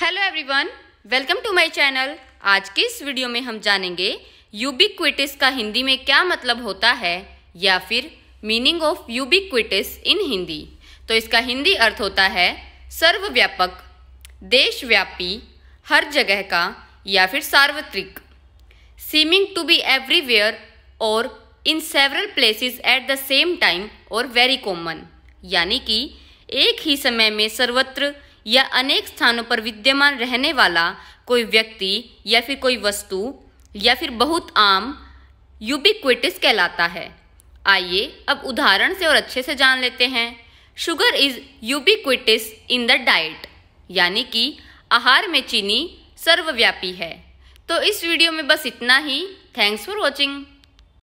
hello everyone welcome to my channel आज के इस वीडियो में हम जानेंगे यूबिक्विटिस का हिंदी में क्या मतलब होता है या फिर meaning of ubiquitous in Hindi तो इसका हिंदी अर्थ होता है सर्वव्यापक देशव्यापी हर जगह का या फिर सार्वत्रिक सीमिंग टू बी एवरीवेयर और in several places at the same time और वेरी कॉमन यानी कि एक ही समय में सर्वत्र या अनेक स्थानों पर विद्यमान रहने वाला कोई व्यक्ति या फिर कोई वस्तु या फिर बहुत आम यूबिक्विटिस कहलाता है आइए अब उदाहरण से और अच्छे से जान लेते हैं sugar is ubiquitous in the diet यानी कि आहार में चीनी सर्वव्यापी है तो इस वीडियो में बस इतना ही थैंक्स फॉर वॉचिंग